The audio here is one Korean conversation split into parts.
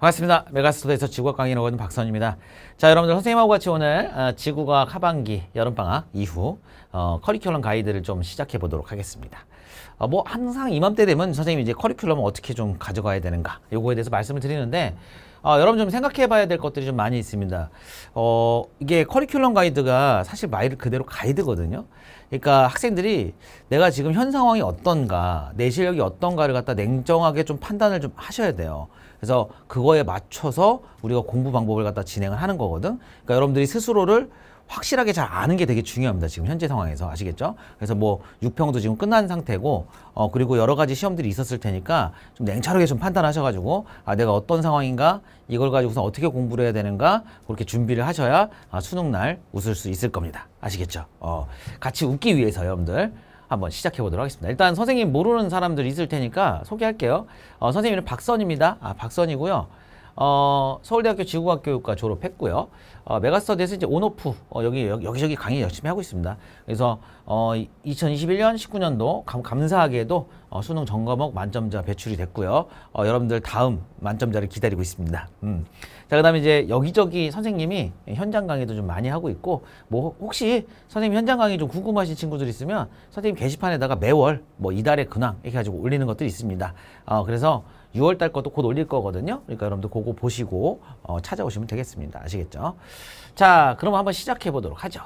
반갑습니다. 메가스토에서 터 지구학 강의를 하고 있는 박선입니다. 자, 여러분들 선생님하고 같이 오늘 어, 지구과학 하반기 여름방학 이후 어, 커리큘럼 가이드를 좀 시작해 보도록 하겠습니다. 어, 뭐 항상 이맘때 되면 선생님이 이제 커리큘럼 을 어떻게 좀 가져가야 되는가 요거에 대해서 말씀을 드리는데 어, 여러분 좀 생각해 봐야 될 것들이 좀 많이 있습니다. 어, 이게 커리큘럼 가이드가 사실 말 그대로 가이드거든요. 그러니까 학생들이 내가 지금 현 상황이 어떤가, 내 실력이 어떤가를 갖다 냉정하게 좀 판단을 좀 하셔야 돼요. 그래서 그거에 맞춰서 우리가 공부 방법을 갖다 진행을 하는 거거든. 그러니까 여러분들이 스스로를 확실하게 잘 아는 게 되게 중요합니다. 지금 현재 상황에서 아시겠죠? 그래서 뭐 6평도 지금 끝난 상태고 어 그리고 여러 가지 시험들이 있었을 테니까 좀 냉철하게 좀 판단하셔 가지고 아 내가 어떤 상황인가 이걸 가지고서 어떻게 공부를 해야 되는가 그렇게 준비를 하셔야 아 수능 날 웃을 수 있을 겁니다. 아시겠죠? 어 같이 웃기 위해서 여러분들 한번 시작해 보도록 하겠습니다. 일단 선생님 모르는 사람들 있을 테니까 소개할게요. 어, 선생님은 박선입니다. 아, 박선이고요. 어, 서울대학교 지구과학교육과 졸업했고요. 어, 메가스터디에서 이제 온오프 어, 여기 여기 저기 강의 열심히 하고 있습니다. 그래서 어, 2021년 19년도 감, 감 사하게도 어, 수능 전과목 만점자 배출이 됐고요. 어, 여러분들 다음 만점자를 기다리고 있습니다. 음. 자 그다음에 이제 여기저기 선생님이 현장 강의도 좀 많이 하고 있고 뭐 혹시 선생님 현장 강의 좀 궁금하신 친구들 있으면 선생님 게시판에다가 매월 뭐 이달의 근황 이렇게 가지고 올리는 것들이 있습니다. 어, 그래서 6월 달 것도 곧 올릴 거거든요. 그러니까 여러분들 그거 보시고 어, 찾아오시면 되겠습니다. 아시겠죠? 자, 그럼 한번 시작해 보도록 하죠.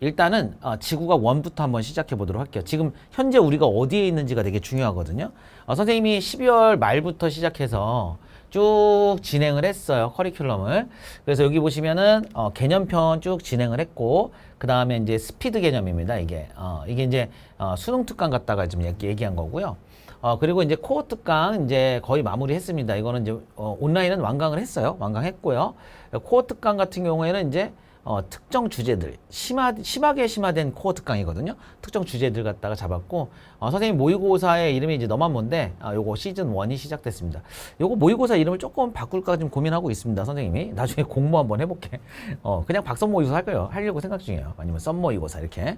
일단은 어, 지구가 원부터 한번 시작해 보도록 할게요. 지금 현재 우리가 어디에 있는지가 되게 중요하거든요. 어, 선생님이 12월 말부터 시작해서 쭉 진행을 했어요. 커리큘럼을. 그래서 여기 보시면은 어, 개념편 쭉 진행을 했고 그 다음에 이제 스피드 개념입니다. 이게 어, 이게 이제 어, 수능 특강 갖다가 지금 얘기, 얘기한 거고요. 어, 그리고 이제 코어 특강 이제 거의 마무리했습니다. 이거는 이제 어, 온라인은 완강을 했어요. 완강했고요. 코어 특강 같은 경우에는 이제 어, 특정 주제들 심하, 심하게 심화된 코어 특강이거든요. 특정 주제들 갖다가 잡았고 어, 선생님 모의고사의 이름이 이제 너만 뭔데 아, 요거 시즌 원이 시작됐습니다. 요거 모의고사 이름을 조금 바꿀까 좀 고민하고 있습니다. 선생님이 나중에 공모 한번 해볼게. 어, 그냥 박선 모의고사 할 거예요. 하려고 생각 중이에요. 아니면 썸 모의고사 이렇게.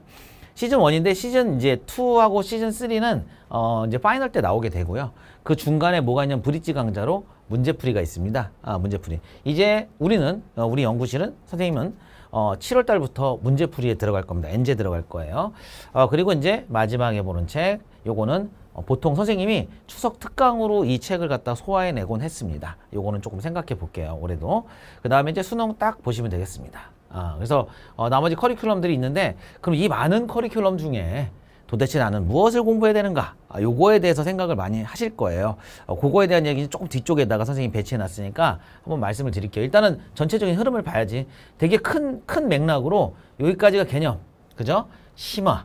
시즌 1인데 시즌 이제 2하고 시즌 3는 어 이제 파이널 때 나오게 되고요. 그 중간에 뭐가 있냐면 브릿지 강좌로 문제풀이가 있습니다. 아, 문제풀이. 이제 우리는 어, 우리 연구실은 선생님은 어, 7월 달부터 문제풀이에 들어갈 겁니다. 엔제 들어갈 거예요. 어, 그리고 이제 마지막에 보는 책 요거는 어, 보통 선생님이 추석 특강으로 이 책을 갖다 소화해내곤 했습니다. 요거는 조금 생각해 볼게요. 올해도. 그 다음에 이제 수능 딱 보시면 되겠습니다. 어, 그래서 어, 나머지 커리큘럼들이 있는데 그럼 이 많은 커리큘럼 중에 도대체 나는 무엇을 공부해야 되는가 아, 요거에 대해서 생각을 많이 하실 거예요 어, 그거에 대한 얘기는 조금 뒤쪽에다가 선생님이 배치해 놨으니까 한번 말씀을 드릴게요 일단은 전체적인 흐름을 봐야지 되게 큰, 큰 맥락으로 여기까지가 개념 그죠? 심화,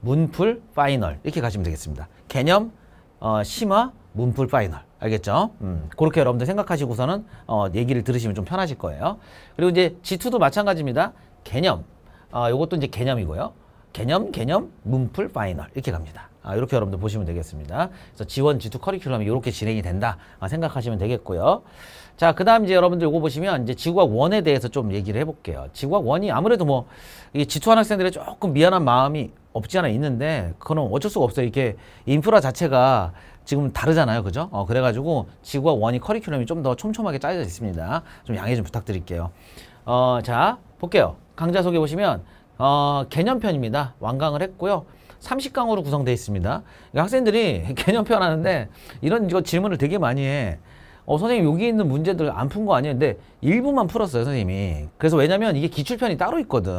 문풀, 파이널 이렇게 가시면 되겠습니다 개념, 어, 심화, 문풀, 파이널 알겠죠? 음, 그렇게 여러분들 생각하시고서는 어, 얘기를 들으시면 좀 편하실 거예요. 그리고 이제 G2도 마찬가지입니다. 개념. 아, 요것도 이제 개념이고요. 개념, 개념, 문풀, 파이널 이렇게 갑니다. 아, 이렇게 여러분들 보시면 되겠습니다. 그래서 지원 G2 커리큘럼이 이렇게 진행이 된다 아, 생각하시면 되겠고요. 자, 그 다음 이제 여러분들 이거 보시면 이제 지구학 원에 대해서 좀 얘기를 해볼게요. 지구학 원이 아무래도 뭐, 이 G2 학생들의 조금 미안한 마음이 없지 않아 있는데 그거는 어쩔 수가 없어요. 이게 인프라 자체가 지금 다르잖아요. 그죠? 어, 그래가지고 지구와 원이 커리큘럼이 좀 더 촘촘하게 짜여져 있습니다. 좀 양해 좀 부탁드릴게요. 어, 자, 볼게요. 강좌 소개 보시면 어, 개념편입니다. 완강을 했고요. 30강으로 구성되어 있습니다. 그러니까 학생들이 개념편 하는데 이런 이거 질문을 되게 많이 해. 어, 선생님 여기 있는 문제들 안 푼 거 아니에요? 근데 일부만 풀었어요, 선생님이. 그래서 왜냐면 이게 기출편이 따로 있거든.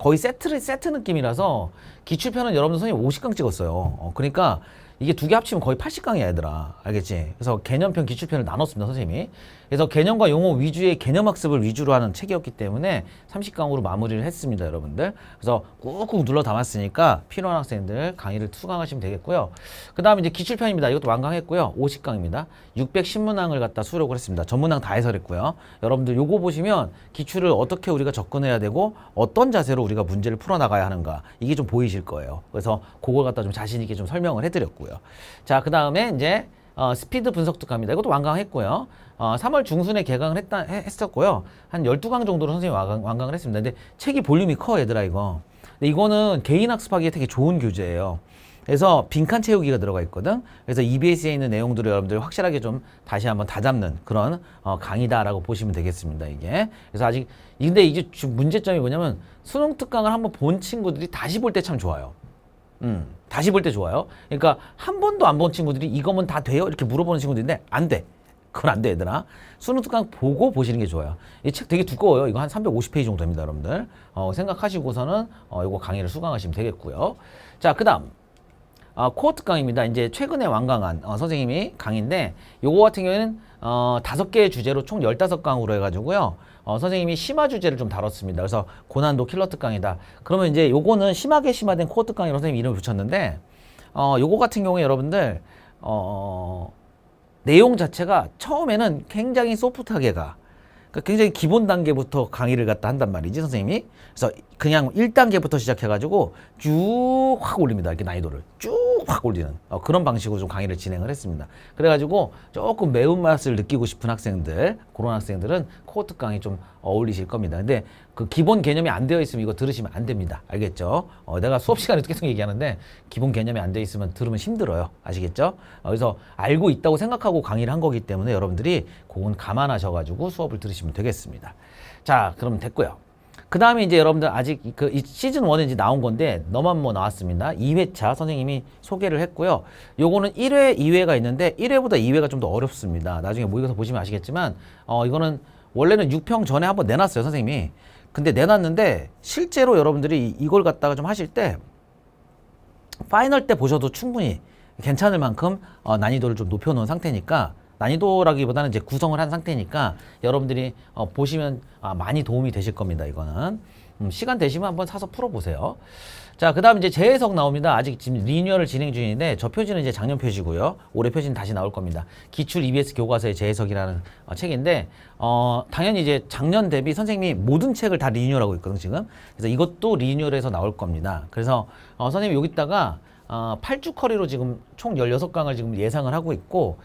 거의 세트를 세트 느낌이라서 기출편은 여러분들 선생님 50강 찍었어요. 어, 그러니까 이게 두 개 합치면 거의 80강이야 얘들아 알겠지? 그래서 개념편 기출편을 나눴습니다 선생님이 그래서 개념과 용어 위주의 개념 학습을 위주로 하는 책이었기 때문에 30강으로 마무리를 했습니다 여러분들 그래서 꾹꾹 눌러 담았으니까 필요한 학생들 강의를 투강하시면 되겠고요 그 다음에 이제 기출편입니다 이것도 완강했고요 50강입니다 610문항을 갖다 수록을 했습니다 전문항 다 해설했고요 여러분들 요거 보시면 기출을 어떻게 우리가 접근해야 되고 어떤 자세로 우리가 문제를 풀어나가야 하는가 이게 좀 보이실 거예요 그래서 그걸 갖다 좀 자신 있게 좀 설명을 해드렸고요 되고요. 자, 그 다음에 이제 어, 스피드 분석도 갑니다. 이것도 완강했고요. 어, 3월 중순에 개강을 했다, 했었고요. 한 12강 정도로 선생님이 완강, 완강을 했습니다. 근데 책이 볼륨이 커, 얘들아, 이거. 근데 이거는 개인 학습하기에 되게 좋은 교재예요. 그래서 빈칸 채우기가 들어가 있거든. 그래서 EBS에 있는 내용들을 여러분들이 확실하게 좀 다시 한번 다잡는 그런 어, 강의다라고 보시면 되겠습니다. 이게. 그래서 아직 근데 이게 문제점이 뭐냐면 수능 특강을 한번 본 친구들이 다시 볼 때 참 좋아요. 음. 다시 볼 때 좋아요. 그러니까 한 번도 안 본 친구들이 이거면 다 돼요? 이렇게 물어보는 친구들인데 안 돼. 그건 안 돼, 얘들아. 수능 특강 보고 보시는 게 좋아요. 이 책 되게 두꺼워요. 이거 한 350페이지 정도 됩니다, 여러분들. 어, 생각하시고서는 어, 이거 강의를 수강하시면 되겠고요. 자, 그 다음. 어, 코어트 강입니다. 이제 최근에 완강한 어, 선생님이 강인데 의 요거 같은 경우에는 어, 다섯 개의 주제로 총 열다섯 강으로 해가지고요. 어, 선생님이 심화 주제를 좀 다뤘습니다. 그래서 고난도 킬러트 강이다. 그러면 이제 요거는 심하게 심화된 코어트 강이라 선생님 이름을 붙였는데 어, 요거 같은 경우에 여러분들 어, 내용 자체가 처음에는 굉장히 소프트하게 가. 그러니까 굉장히 기본 단계부터 강의를 갖다 한단 말이지 선생님이. 그래서 그냥 일단계부터 시작해가지고 쭉 확 올립니다. 이렇게 난이도를 쭉확 올리는 어, 그런 방식으로 좀 강의를 진행을 했습니다. 그래가지고 조금 매운맛을 느끼고 싶은 학생들 그런 학생들은 코어트 강의 좀 어울리실 겁니다. 근데 그 기본 개념이 안 되어 있으면 이거 들으시면 안 됩니다. 알겠죠? 어, 내가 수업 시간에 계속 얘기하는데 기본 개념이 안 되어 있으면 들으면 힘들어요. 아시겠죠? 어, 그래서 알고 있다고 생각하고 강의를 한 거기 때문에 여러분들이 그건 감안하셔가지고 수업을 들으시면 되겠습니다. 자 그럼 됐고요. 그 다음에 이제 여러분들 아직 그 시즌 1은 이제 나온 건데 너만 뭐 나왔습니다. 2회차 선생님이 소개를 했고요. 요거는 1회, 2회가 있는데 1회보다 2회가 좀 더 어렵습니다. 나중에 모의고사 보시면 아시겠지만 어 이거는 원래는 6평 전에 한번 내놨어요. 선생님이. 근데 내놨는데 실제로 여러분들이 이걸 갖다가 좀 하실 때 파이널 때 보셔도 충분히 괜찮을 만큼 어 난이도를 좀 높여놓은 상태니까 난이도라기보다는 이제 구성을 한 상태니까 여러분들이 어, 보시면 아, 많이 도움이 되실 겁니다. 이거는 음, 시간 되시면 한번 사서 풀어보세요. 자, 그 다음 이제 재해석 나옵니다. 아직 지금 리뉴얼을 진행 중인데 저 표지는 이제 작년 표지고요. 올해 표지는 다시 나올 겁니다. 기출 EBS 교과서의 재해석이라는 어, 책인데 어, 당연히 이제 작년 대비 선생님이 모든 책을 다 리뉴얼하고 있거든요, 지금. 그래서 이것도 리뉴얼해서 나올 겁니다. 그래서 어, 선생님 여기다가 어, 8주 커리로 지금 총 16강을 지금 예상을 하고 있고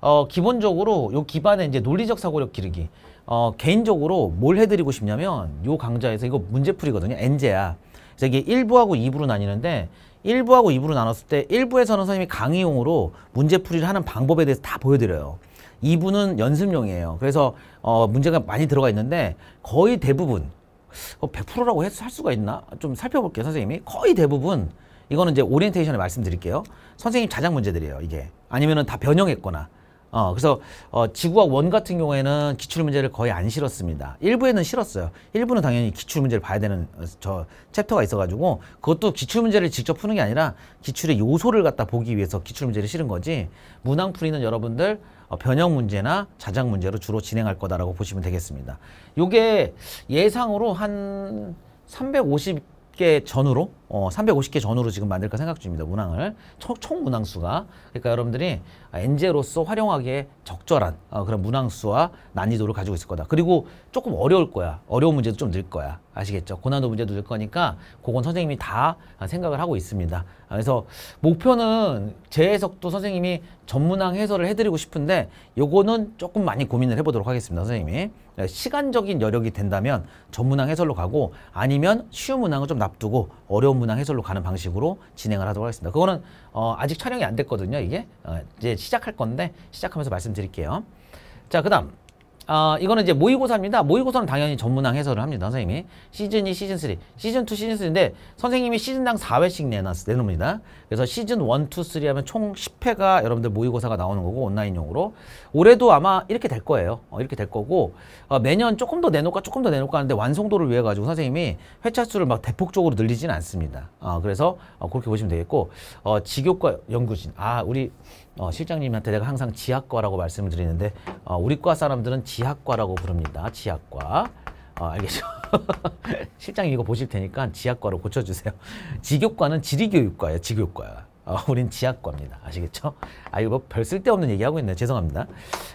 어, 기본적으로 요 기반에 이제 논리적 사고력 기르기. 어, 개인적으로 뭘 해드리고 싶냐면 요 강좌에서 이거 문제풀이거든요. 엔제야. 그래서 이게 1부하고 2부로 나뉘는데 1부하고 2부로 나눴을 때 1부에서는 선생님이 강의용으로 문제풀이를 하는 방법에 대해서 다 보여드려요. 2부는 연습용이에요. 그래서 어, 문제가 많이 들어가 있는데 거의 대부분 100%라고 어, 할 수가 있나? 좀 살펴볼게요, 선생님이. 거의 대부분 이거는 이제 오리엔테이션에 말씀드릴게요. 선생님 자작 문제들이에요, 이게. 아니면은 다 변형했거나 어, 그래서 어, 지구학 원 같은 경우에는 기출문제를 거의 안 실었습니다. 일부에는 실었어요. 일부는 당연히 기출문제를 봐야 되는 어, 저 챕터가 있어가지고 그것도 기출문제를 직접 푸는 게 아니라 기출의 요소를 갖다 보기 위해서 기출문제를 실은 거지 문항풀이는 여러분들 어, 변형 문제나 자작 문제로 주로 진행할 거다라고 보시면 되겠습니다. 요게 예상으로 한 350, 350개 전후로 어, 350개 전후로 지금 만들까 생각 중입니다. 문항을 총, 총 문항수가 그러니까 여러분들이 엔제로서 활용하기에 적절한 어, 그런 문항수와 난이도를 가지고 있을 거다. 그리고 조금 어려울 거야. 어려운 문제도 좀 늘 거야. 아시겠죠? 고난도 문제도 늘 거니까 그건 선생님이 다 생각을 하고 있습니다. 아, 그래서 목표는 제 해석도 선생님이 전문항 해설을 해드리고 싶은데 요거는 조금 많이 고민을 해보도록 하겠습니다. 선생님이 네, 시간적인 여력이 된다면 전문항 해설로 가고 아니면 쉬운 문항을 좀 납두고 어려운 문항 해설로 가는 방식으로 진행을 하도록 하겠습니다. 그거는 어, 아직 촬영이 안 됐거든요. 이게 어, 이제 시작할 건데 시작하면서 말씀드릴게요. 자, 그 다음 어, 이거는 이제 모의고사입니다. 모의고사는 당연히 전문항 해설을 합니다. 선생님이. 시즌 2, 시즌 3. 시즌 2, 시즌 3인데 선생님이 시즌당 4회씩 내놨, 내놓습니다. 그래서 시즌 1, 2, 3 하면 총 10회가 여러분들 모의고사가 나오는 거고 온라인용으로. 올해도 아마 이렇게 될 거예요. 어, 이렇게 될 거고 어, 매년 조금 더 내놓을까 조금 더 내놓을까 하는데 완성도를 위해 가지고 선생님이 회차 수를 막 대폭적으로 늘리지는 않습니다. 어, 그래서 어, 그렇게 보시면 되겠고 어, 직교과 연구진. 아, 우리 어, 실장님한테 내가 항상 지학과라고 말씀을 드리는데 어, 우리 과 사람들은 지학과라고 부릅니다. 지학과. 어, 알겠죠? 실장님 이거 보실 테니까 지학과로 고쳐주세요. 지교과는 지리교육과예요. 지교과요 어, 우린 지학과입니다 아시겠죠? 아 이거 뭐 별 쓸데없는 얘기하고 있네. 죄송합니다.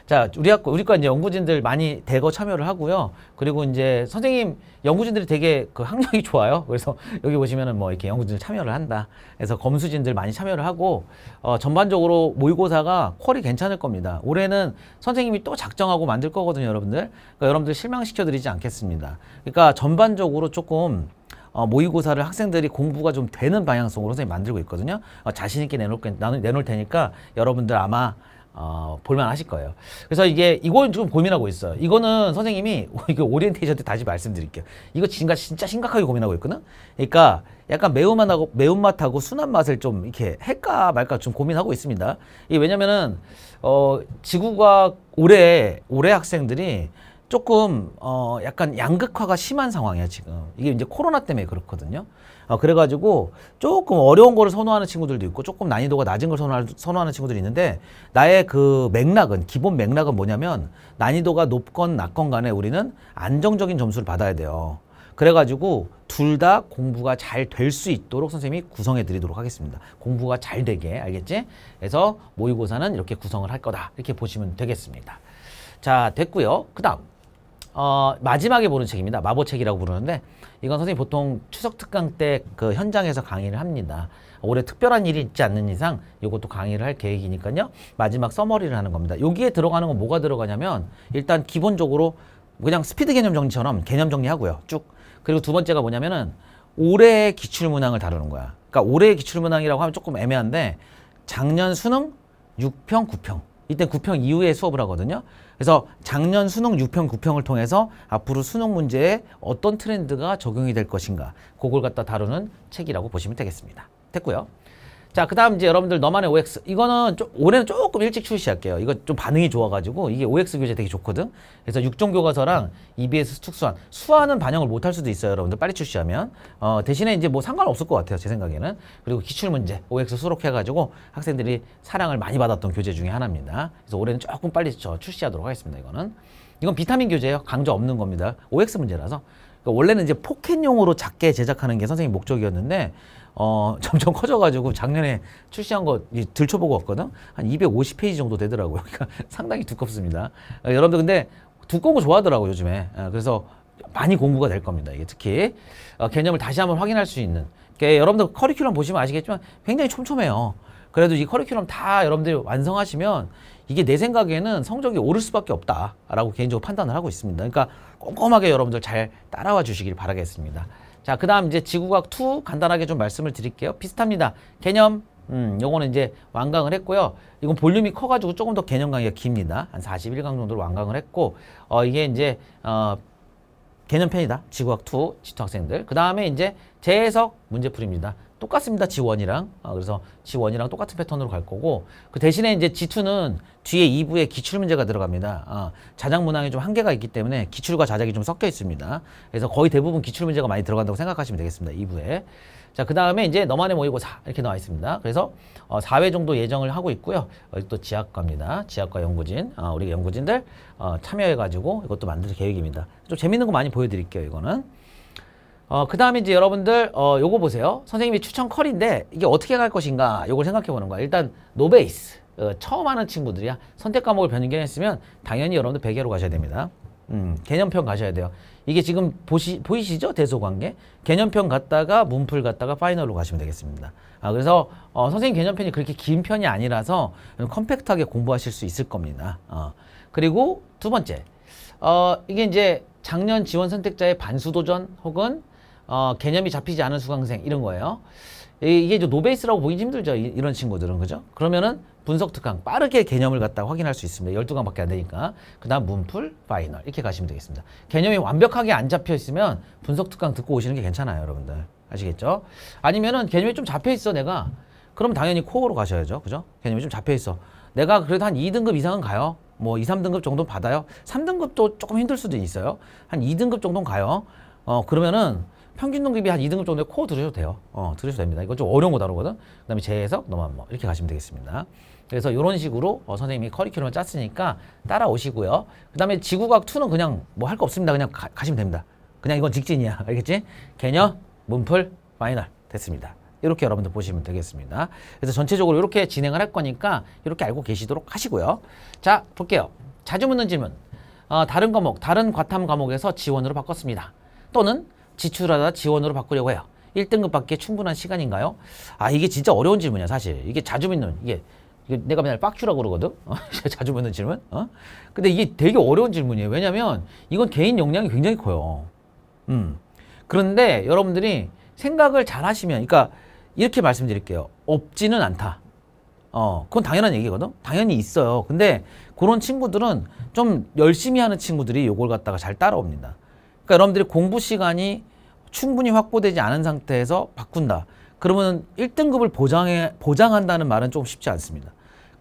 자 우리 학과 우리과 이제 연구진들 많이 대거 참여를 하고요. 그리고 이제 선생님 연구진들이 되게 그 학력이 좋아요. 그래서 여기 보시면은 뭐 이렇게 연구진들 참여를 한다. 그래서 검수진들 많이 참여를 하고 어, 전반적으로 모의고사가 퀄이 괜찮을 겁니다. 올해는 선생님이 또 작정하고 만들 거거든요, 여러분들. 그러니까 여러분들 실망시켜드리지 않겠습니다. 그러니까 전반적으로 조금 어, 모의고사를 학생들이 공부가 좀 되는 방향성으로 선생님 만들고 있거든요. 어, 자신 있게 내놓을, 내놓을 테니까 여러분들 아마 어, 볼만 하실 거예요. 그래서 이게, 이건 좀 고민하고 있어요. 이거는 선생님이, 이거 오리엔테이션 때 다시 말씀드릴게요. 이거 지금 진짜 심각하게 고민하고 있거든? 그러니까 약간 매운맛하고, 매운맛하고 순한 맛을 좀 이렇게 할까 말까 좀 고민하고 있습니다. 이게 왜냐면은, 어, 지구과학 올해, 올해 학생들이 조금 어 약간 양극화가 심한 상황이야 지금 이게 이제 코로나 때문에 그렇거든요 어 그래가지고 조금 어려운 거를 선호하는 친구들도 있고 조금 난이도가 낮은 걸 선호하, 는 친구들이 있는데 나의 그 맥락은 기본 맥락은 뭐냐면 난이도가 높건 낮건 간에 우리는 안정적인 점수를 받아야 돼요 그래가지고 둘 다 공부가 잘 될 수 있도록 선생님이 구성해 드리도록 하겠습니다. 공부가 잘 되게 알겠지? 그래서 모의고사는 이렇게 구성을 할 거다 이렇게 보시면 되겠습니다. 자 됐고요. 그 다음 어, 마지막에 보는 책입니다. 마보책이라고 부르는데 이건 선생님 보통 추석 특강 때 그 현장에서 강의를 합니다. 올해 특별한 일이 있지 않는 이상 이것도 강의를 할 계획이니까요. 마지막 서머리를 하는 겁니다. 여기에 들어가는 건 뭐가 들어가냐면 일단 기본적으로 그냥 스피드 개념 정리처럼 개념 정리하고요. 쭉. 그리고 두 번째가 뭐냐면은 올해의 기출문항을 다루는 거야. 그러니까 올해의 기출문항이라고 하면 조금 애매한데 작년 수능 6평, 9평. 이때 9평 이후에 수업을 하거든요. 그래서 작년 수능 6평, 9평을 통해서 앞으로 수능 문제에 어떤 트렌드가 적용이 될 것인가 그걸 갖다 다루는 책이라고 보시면 되겠습니다. 됐고요. 자, 그 다음 이제 여러분들 너만의 OX. 이거는 좀, 올해는 조금 일찍 출시할게요. 이거 좀 반응이 좋아가지고 이게 OX 교재 되게 좋거든. 그래서 6종 교과서랑 EBS 특수한. 수화는 반영을 못할 수도 있어요. 여러분들 빨리 출시하면. 어, 대신에 이제 뭐 상관없을 것 같아요. 제 생각에는. 그리고 기출문제, OX 수록해가지고 학생들이 사랑을 많이 받았던 교재 중에 하나입니다. 그래서 올해는 조금 빨리 저 출시하도록 하겠습니다. 이거는. 이건 비타민 교재예요. 강조 없는 겁니다. OX 문제라서. 그러니까 원래는 이제 포켓용으로 작게 제작하는 게 선생님 목적이었는데 어, 점점 커져가지고 작년에 출시한 거 들춰보고 왔거든? 한 250페이지 정도 되더라고요. 그러니까 상당히 두껍습니다. 어, 여러분들 근데 두꺼운 거 좋아하더라고요, 요즘에. 어, 그래서 많이 공부가 될 겁니다. 이게 특히 어, 개념을 다시 한번 확인할 수 있는. 그러니까 여러분들 커리큘럼 보시면 아시겠지만 굉장히 촘촘해요. 그래도 이 커리큘럼 다 여러분들이 완성하시면 이게 내 생각에는 성적이 오를 수밖에 없다라고 개인적으로 판단을 하고 있습니다. 그러니까 꼼꼼하게 여러분들 잘 따라와 주시길 바라겠습니다. 자, 그 다음 이제 지구과학 2 간단하게 좀 말씀을 드릴게요. 비슷합니다. 개념, 음, 요거는 이제 완강을 했고요. 이건 볼륨이 커가지고 조금 더 개념 강의가 깁니다. 한 41강 정도로 완강을 했고, 어, 이게 이제, 어, 개념 편이다. 지구학 2 지투 학생들. 그 다음에 이제 재해석 문제풀입니다. 똑같습니다. G1이랑. 아, 그래서 G1이랑 똑같은 패턴으로 갈 거고 그 대신에 이제 G2는 뒤에 2부에 기출 문제가 들어갑니다. 아, 자작 문항이 좀 한계가 있기 때문에 기출과 자작이 좀 섞여 있습니다. 그래서 거의 대부분 기출 문제가 많이 들어간다고 생각하시면 되겠습니다. 2부에. 자, 그 다음에 이제 너만의 모의고사 이렇게 나와 있습니다. 그래서 어, 4회 정도 예정을 하고 있고요. 여기 또 지학과입니다. 지학과 연구진, 어, 우리 연구진들 어, 참여해가지고 이것도 만들 계획입니다. 좀 재밌는 거 많이 보여드릴게요, 이거는. 어, 그 다음에 이제 여러분들 어, 요거 보세요. 선생님이 추천 컬인데 이게 어떻게 갈 것인가 요걸 생각해 보는 거야. 일단 노베이스 어, 처음 하는 친구들이야. 선택 과목을 변경했으면 당연히 여러분들 베개로 가셔야 됩니다. 음, 개념편 가셔야 돼요. 이게 지금 보시, 보이시죠? 대소관계. 개념편 갔다가 문풀 갔다가 파이널로 가시면 되겠습니다. 아, 그래서 어, 선생님 개념편이 그렇게 긴 편이 아니라서 컴팩트하게 공부하실 수 있을 겁니다. 어. 그리고 두 번째, 어, 이게 이제 작년 지원 선택자의 반수 도전 혹은 어, 개념이 잡히지 않은 수강생 이런 거예요. 이게 이제 노베이스라고 보기 힘들죠. 이, 런 친구들은 그죠? 그러면은 분석 특강 빠르게 개념을 갖다 확인할 수 있습니다. 1 2 강밖에안 되니까. 그다음 문풀, 파이널 이렇게 가시면 되겠습니다. 개념이 완벽하게 안 잡혀 있으면 분석 특강 듣고 오시는 게 괜찮아요, 여러분들. 아시겠죠? 아니면은 개념이 좀 잡혀 있어 내가. 그럼 당연히 코어로 가셔야죠. 그죠? 개념이 좀 잡혀 있어. 내가 그래도 한 2등급 이상은 가요. 뭐 2, 3등급 정도는 받아요. 3등급도 조금 힘들 수도 있어요. 한 2등급 정도는 가요. 어 그러면은 평균 등급이 한 2등급 정도에 코어 들으셔도 돼요. 어, 들으셔도 됩니다. 이건 좀 어려운 거 다루거든. 그 다음에 재해석, 넘어한 이렇게 가시면 되겠습니다. 그래서 이런 식으로 어, 선생님이 커리큘럼을 짰으니까 따라오시고요. 그 다음에 지구과학 2는 그냥 뭐 할 거 없습니다. 그냥 가, 가시면 됩니다. 그냥 이건 직진이야. 알겠지? 개념, 문풀, 파이널. 됐습니다. 이렇게 여러분들 보시면 되겠습니다. 그래서 전체적으로 이렇게 진행을 할 거니까 이렇게 알고 계시도록 하시고요. 자, 볼게요. 자주 묻는 질문. 어, 다른 과목, 다른 과탐 과목에서 지원으로 바꿨습니다. 또는 지출하다 지원으로 바꾸려고 해요. 1등급 받기에 충분한 시간인가요? 아 이게 진짜 어려운 질문이야 사실. 이게 자주 믿는 이게, 내가 맨날 빡추라고 그러거든. 어? 자주 묻는 질문. 어? 근데 이게 되게 어려운 질문이에요. 왜냐면 이건 개인 역량이 굉장히 커요. 음. 그런데 여러분들이 생각을 잘 하시면 그러니까 이렇게 말씀드릴게요. 없지는 않다. 어, 그건 당연한 얘기거든. 당연히 있어요. 근데 그런 친구들은 좀 열심히 하는 친구들이 이걸 갖다가 잘 따라옵니다. 그러니까 여러분들이 공부 시간이 충분히 확보되지 않은 상태에서 바꾼다. 그러면 1등급을 보장해, 보장한다는 말은 조금 쉽지 않습니다.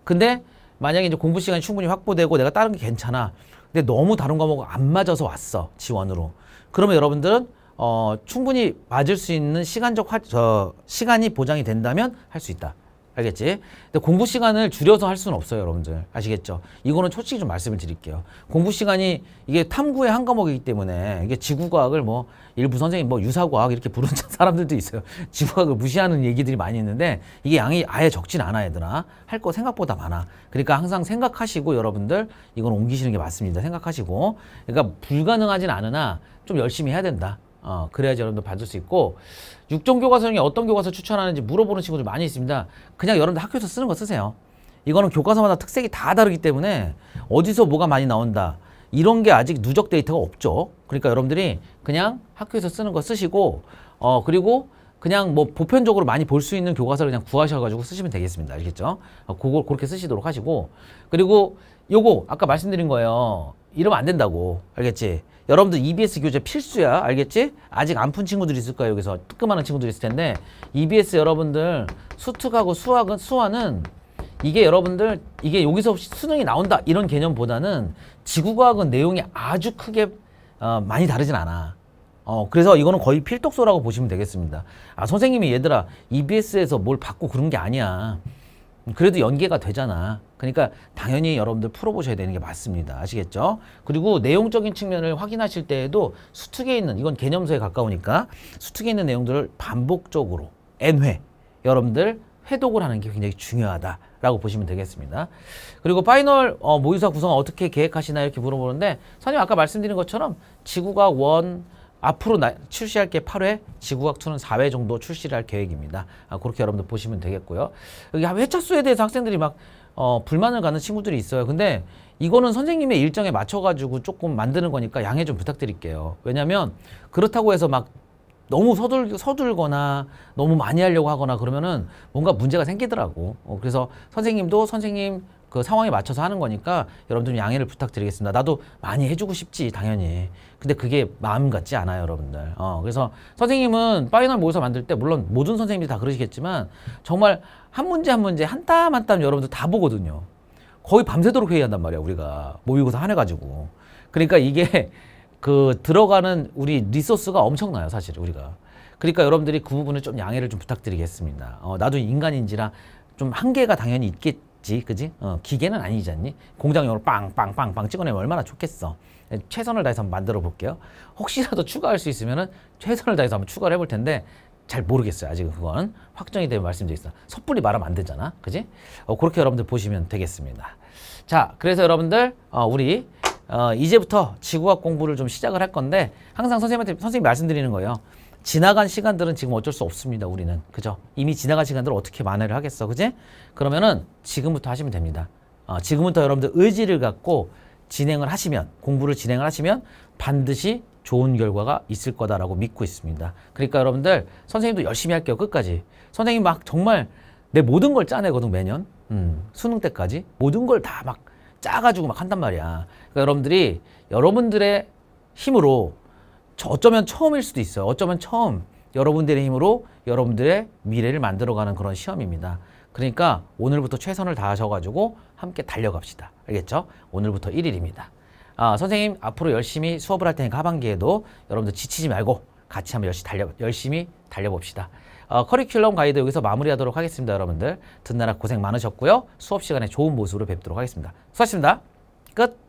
근데 만약에 이제 공부 시간이 충분히 확보되고 내가 다른 게 괜찮아. 근데 너무 다른 과목을 안 맞아서 왔어. 지원으로. 그러면 여러분들은 어, 충분히 맞을 수 있는 시간적 화, 저, 시간이 보장이 된다면 할 수 있다. 알겠지? 근데 공부 시간을 줄여서 할 수는 없어요, 여러분들. 아시겠죠? 이거는 솔직히 좀 말씀을 드릴게요. 공부 시간이 이게 탐구의 한 과목이기 때문에 이게 지구과학을 뭐 일부 선생님 뭐 유사과학 이렇게 부르는 사람들도 있어요. 지구과학을 무시하는 얘기들이 많이 있는데 이게 양이 아예 적진 않아, 얘들아. 할 거 생각보다 많아. 그러니까 항상 생각하시고 여러분들 이건 옮기시는 게 맞습니다. 생각하시고. 그러니까 불가능하진 않으나 좀 열심히 해야 된다. 어, 그래야지 여러분들 받을 수 있고 6종 교과서 중에 어떤 교과서 추천하는지 물어보는 친구들 많이 있습니다. 그냥 여러분들 학교에서 쓰는 거 쓰세요. 이거는 교과서마다 특색이 다 다르기 때문에 어디서 뭐가 많이 나온다. 이런 게 아직 누적 데이터가 없죠. 그러니까 여러분들이 그냥 학교에서 쓰는 거 쓰시고 어 그리고 그냥 뭐 보편적으로 많이 볼 수 있는 교과서를 그냥 구하셔가지고 쓰시면 되겠습니다. 알겠죠? 어, 그걸 그렇게 쓰시도록 하시고 그리고 요거 아까 말씀드린 거예요. 이러면 안 된다고. 알겠지? 여러분들 EBS 교재 필수야. 알겠지? 아직 안 푼 친구들 이 있을 거예요. 여기서 뜨끔하는 친구들 이 있을 텐데 EBS 여러분들 수특하고 수학은 수화는 이게 여러분들 이게 여기서 수능이 나온다 이런 개념보다는 지구과학은 내용이 아주 크게 어, 많이 다르진 않아. 어, 그래서 이거는 거의 필독서라고 보시면 되겠습니다. 아, 선생님이 얘들아, EBS에서 뭘 받고 그런 게 아니야. 그래도 연계가 되잖아. 그러니까 당연히 여러분들 풀어보셔야 되는 게 맞습니다. 아시겠죠? 그리고 내용적인 측면을 확인하실 때에도 수특에 있는 이건 개념서에 가까우니까 수특에 있는 내용들을 반복적으로 N회 여러분들 회독을 하는 게 굉장히 중요하다라고 보시면 되겠습니다. 그리고 파이널 어, 모의사 구성 어떻게 계획하시나 이렇게 물어보는데 선생님 아까 말씀드린 것처럼 지구가원 앞으로 나, 출시할 게 8회, 지구학2는 4회 정도 출시를 할 계획입니다. 아, 그렇게 여러분들 보시면 되겠고요. 여기 회차수에 대해서 학생들이 막 어, 불만을 가는 친구들이 있어요. 근데 이거는 선생님의 일정에 맞춰가지고 조금 만드는 거니까 양해 좀 부탁드릴게요. 왜냐면 그렇다고 해서 막 너무 서둘, 서둘거나 너무 많이 하려고 하거나 그러면은 뭔가 문제가 생기더라고. 어, 그래서 선생님도 선생님 그 상황에 맞춰서 하는 거니까 여러분들 양해를 부탁드리겠습니다. 나도 많이 해주고 싶지 당연히. 근데 그게 마음 같지 않아요 여러분들. 어, 그래서 선생님은 파이널 모의사 만들 때 물론 모든 선생님들이 다 그러시겠지만 정말 한 문제 한 문제 한 땀 한 땀 여러분들 다 보거든요. 거의 밤새도록 회의한단 말이야 우리가 모의고사 하나 가지고. 그러니까 이게 그 들어가는 우리 리소스가 엄청나요 사실 우리가. 그러니까 여러분들이 그 부분을 좀 양해를 좀 부탁드리겠습니다. 어, 나도 인간인지라 좀 한계가 당연히 있겠. 없지. 그지? 어, 기계는 아니지 않니? 공장용으로 빵빵빵빵 찍어내면 얼마나 좋겠어. 네, 최선을 다해서 한번 만들어 볼게요. 혹시라도 추가할 수있으면 최선을 다해서 한번 추가를 해 볼 텐데 잘 모르겠어요. 아직 그건 확정이 되면 말씀드리겠습니다. 섣불리 말하면 안 되잖아. 그지? 어, 그렇게 여러분들 보시면 되겠습니다. 자, 그래서 여러분들 어, 우리 어, 이제부터 지구학 공부를 좀 시작을 할 건데 항상 선생님한테 선생님이 말씀드리는 거예요. 지나간 시간들은 지금 어쩔 수 없습니다. 우리는. 그죠? 이미 지나간 시간들을 어떻게 만회를 하겠어. 그지? 그러면은 지금부터 하시면 됩니다. 어, 지금부터 여러분들 의지를 갖고 진행을 하시면 공부를 진행을 하시면 반드시 좋은 결과가 있을 거다라고 믿고 있습니다. 그러니까 여러분들 선생님도 열심히 할게요. 끝까지. 선생님 막 정말 내 모든 걸 짜내거든 매년. 음, 수능 때까지 모든 걸 다 막 짜가지고 막 한단 말이야. 그러니까 여러분들이 여러분들의 힘으로 어쩌면 처음일 수도 있어요. 어쩌면 처음 여러분들의 힘으로 여러분들의 미래를 만들어가는 그런 시험입니다. 그러니까 오늘부터 최선을 다하셔가지고 함께 달려갑시다. 알겠죠? 오늘부터 1일입니다. 아, 선생님 앞으로 열심히 수업을 할 테니까 하반기에도 여러분들 지치지 말고 같이 한번 열심히, 달려, 열심히 달려봅시다. 어, 커리큘럼 가이드 여기서 마무리하도록 하겠습니다. 여러분들 듣느라 고생 많으셨고요. 수업 시간에 좋은 모습으로 뵙도록 하겠습니다. 수고하셨습니다. 끝!